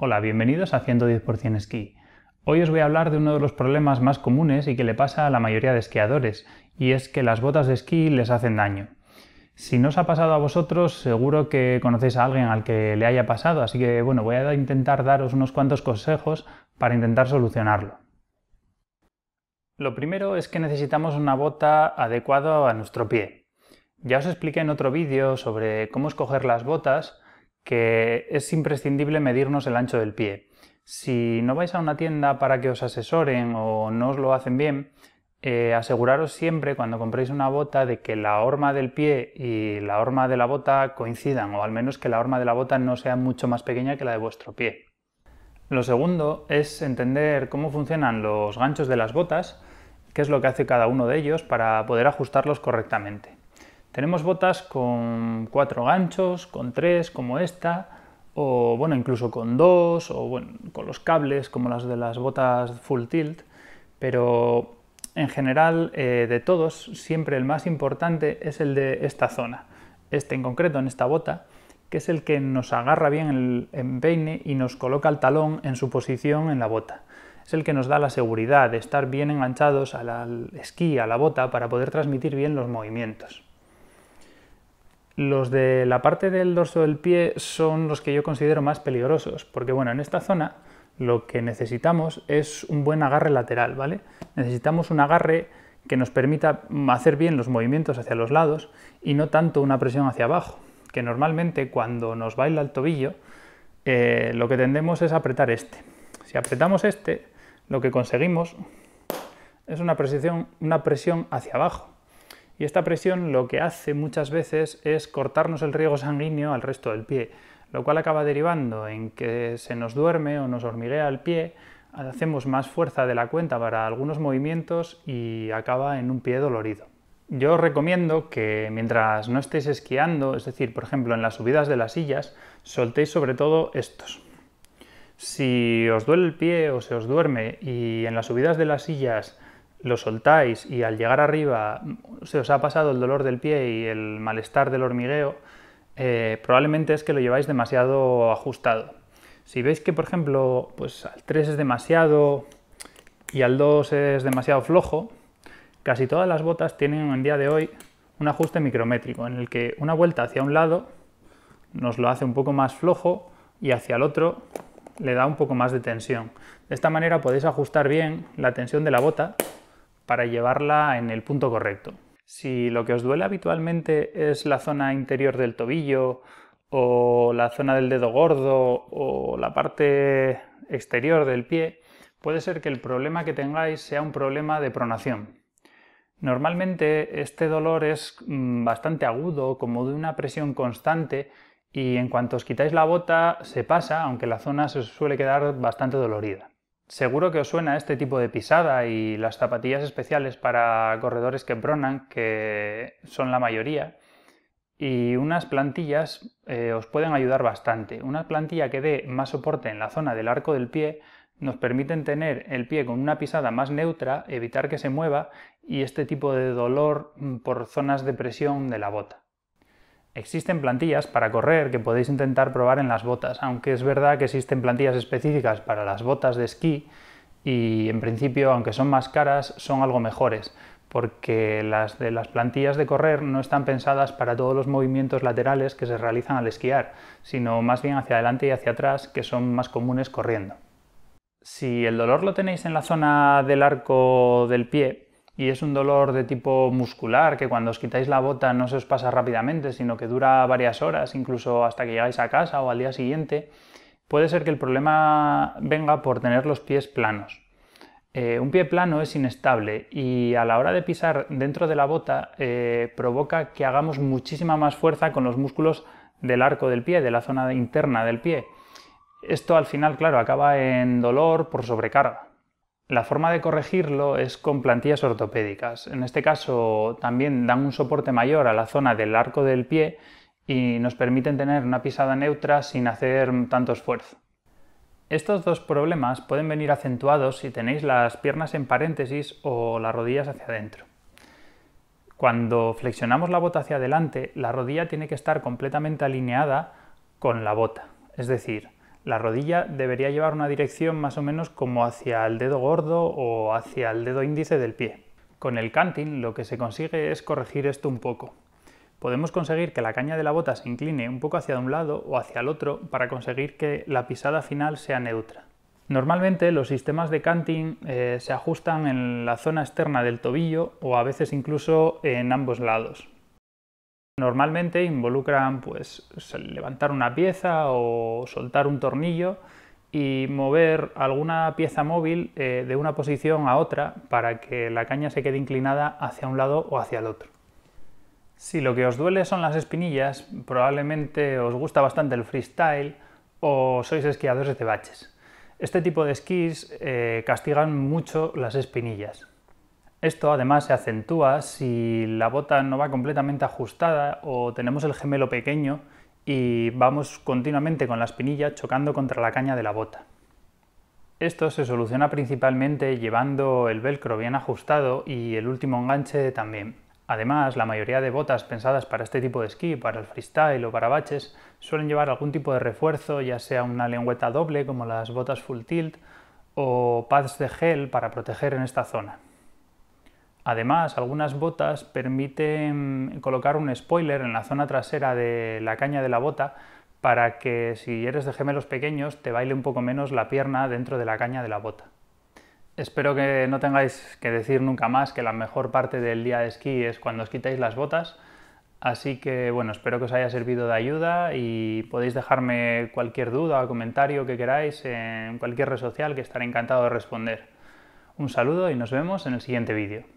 Hola, bienvenidos a 110% Esquí. Hoy os voy a hablar de uno de los problemas más comunes y que le pasa a la mayoría de esquiadores, y es que las botas de esquí les hacen daño. Si no os ha pasado a vosotros, seguro que conocéis a alguien al que le haya pasado, así que bueno, voy a intentar daros unos cuantos consejos para intentar solucionarlo. Lo primero es que necesitamos una bota adecuada a nuestro pie. Ya os expliqué en otro vídeo sobre cómo escoger las botas, que es imprescindible medirnos el ancho del pie. Si no vais a una tienda para que os asesoren o no os lo hacen bien, eh, aseguraros siempre cuando compréis una bota de que la horma del pie y la horma de la bota coincidan, o al menos que la horma de la bota no sea mucho más pequeña que la de vuestro pie. Lo segundo es entender cómo funcionan los ganchos de las botas, qué es lo que hace cada uno de ellos para poder ajustarlos correctamente. Tenemos botas con cuatro ganchos, con tres, como esta, o bueno, incluso con dos, o con los cables, como las de las botas full tilt, pero en general eh, de todos, siempre el más importante es el de esta zona, este en concreto, en esta bota, que es el que nos agarra bien el empeine y nos coloca el talón en su posición en la bota. Es el que nos da la seguridad de estar bien enganchados al esquí, a la bota, para poder transmitir bien los movimientos. Los de la parte del dorso del pie son los que yo considero más peligrosos, porque bueno, en esta zona lo que necesitamos es un buen agarre lateral, ¿vale? Necesitamos un agarre que nos permita hacer bien los movimientos hacia los lados y no tanto una presión hacia abajo, que normalmente cuando nos baila el tobillo eh, lo que tendemos es apretar este. Si apretamos este, lo que conseguimos es una una presión hacia abajo. Y esta presión lo que hace muchas veces es cortarnos el riego sanguíneo al resto del pie, lo cual acaba derivando en que se nos duerme o nos hormiguea el pie, hacemos más fuerza de la cuenta para algunos movimientos y acaba en un pie dolorido. Yo os recomiendo que mientras no estéis esquiando, es decir, por ejemplo en las subidas de las sillas, soltéis sobre todo estos. Si os duele el pie o se os duerme y en las subidas de las sillas lo soltáis y al llegar arriba se os ha pasado el dolor del pie y el malestar del hormigueo, eh, probablemente es que lo lleváis demasiado ajustado. Si veis que, por ejemplo, pues al 3 es demasiado y al 2 es demasiado flojo, casi todas las botas tienen en día de hoy un ajuste micrométrico, en el que una vuelta hacia un lado nos lo hace un poco más flojo y hacia el otro le da un poco más de tensión. De esta manera podéis ajustar bien la tensión de la bota para llevarla en el punto correcto. Si lo que os duele habitualmente es la zona interior del tobillo o la zona del dedo gordo o la parte exterior del pie, puede ser que el problema que tengáis sea un problema de pronación. Normalmente este dolor es mm, bastante agudo, como de una presión constante, y en cuanto os quitáis la bota se pasa, aunque la zona se suele quedar bastante dolorida. Seguro que os suena este tipo de pisada y las zapatillas especiales para corredores que bronan, que son la mayoría. Y unas plantillas eh, os pueden ayudar bastante. Una plantilla que dé más soporte en la zona del arco del pie nos permiten tener el pie con una pisada más neutra, evitar que se mueva y este tipo de dolor mm, por zonas de presión de la bota. Existen plantillas para correr que podéis intentar probar en las botas, aunque es verdad que existen plantillas específicas para las botas de esquí y en principio, aunque son más caras, son algo mejores, porque las de las plantillas de correr no están pensadas para todos los movimientos laterales que se realizan al esquiar, sino más bien hacia adelante y hacia atrás, que son más comunes corriendo. Si el dolor lo tenéis en la zona del arco del pie, y es un dolor de tipo muscular que cuando os quitáis la bota no se os pasa rápidamente, sino que dura varias horas, incluso hasta que llegáis a casa o al día siguiente, puede ser que el problema venga por tener los pies planos. Eh, un pie plano es inestable y a la hora de pisar dentro de la bota eh, provoca que hagamos muchísima más fuerza con los músculos del arco del pie, de la zona interna del pie. Esto al final, claro, acaba en dolor por sobrecarga. La forma de corregirlo es con plantillas ortopédicas. En este caso también dan un soporte mayor a la zona del arco del pie y nos permiten tener una pisada neutra sin hacer tanto esfuerzo. Estos dos problemas pueden venir acentuados si tenéis las piernas en paréntesis o las rodillas hacia adentro. Cuando flexionamos la bota hacia adelante, la rodilla tiene que estar completamente alineada con la bota, es decir, la rodilla debería llevar una dirección más o menos como hacia el dedo gordo o hacia el dedo índice del pie. Con el canting lo que se consigue es corregir esto un poco. Podemos conseguir que la caña de la bota se incline un poco hacia un lado o hacia el otro para conseguir que la pisada final sea neutra. Normalmente los sistemas de canting eh, se ajustan en la zona externa del tobillo o a veces incluso en ambos lados. Normalmente involucran pues, levantar una pieza o soltar un tornillo y mover alguna pieza móvil eh, de una posición a otra para que la caña se quede inclinada hacia un lado o hacia el otro. Si lo que os duele son las espinillas, probablemente os gusta bastante el freestyle o sois esquiadores de baches. Este tipo de esquís eh, castigan mucho las espinillas. Esto además se acentúa si la bota no va completamente ajustada o tenemos el gemelo pequeño y vamos continuamente con la espinilla chocando contra la caña de la bota. Esto se soluciona principalmente llevando el velcro bien ajustado y el último enganche también. Además, la mayoría de botas pensadas para este tipo de esquí, para el freestyle o para baches, suelen llevar algún tipo de refuerzo, ya sea una lengüeta doble como las botas full tilt o pads de gel para proteger en esta zona. Además, algunas botas permiten colocar un spoiler en la zona trasera de la caña de la bota para que si eres de gemelos pequeños te baile un poco menos la pierna dentro de la caña de la bota. Espero que no tengáis que decir nunca más que la mejor parte del día de esquí es cuando os quitáis las botas, así que bueno, espero que os haya servido de ayuda y podéis dejarme cualquier duda o comentario que queráis en cualquier red social que estaré encantado de responder. Un saludo y nos vemos en el siguiente vídeo.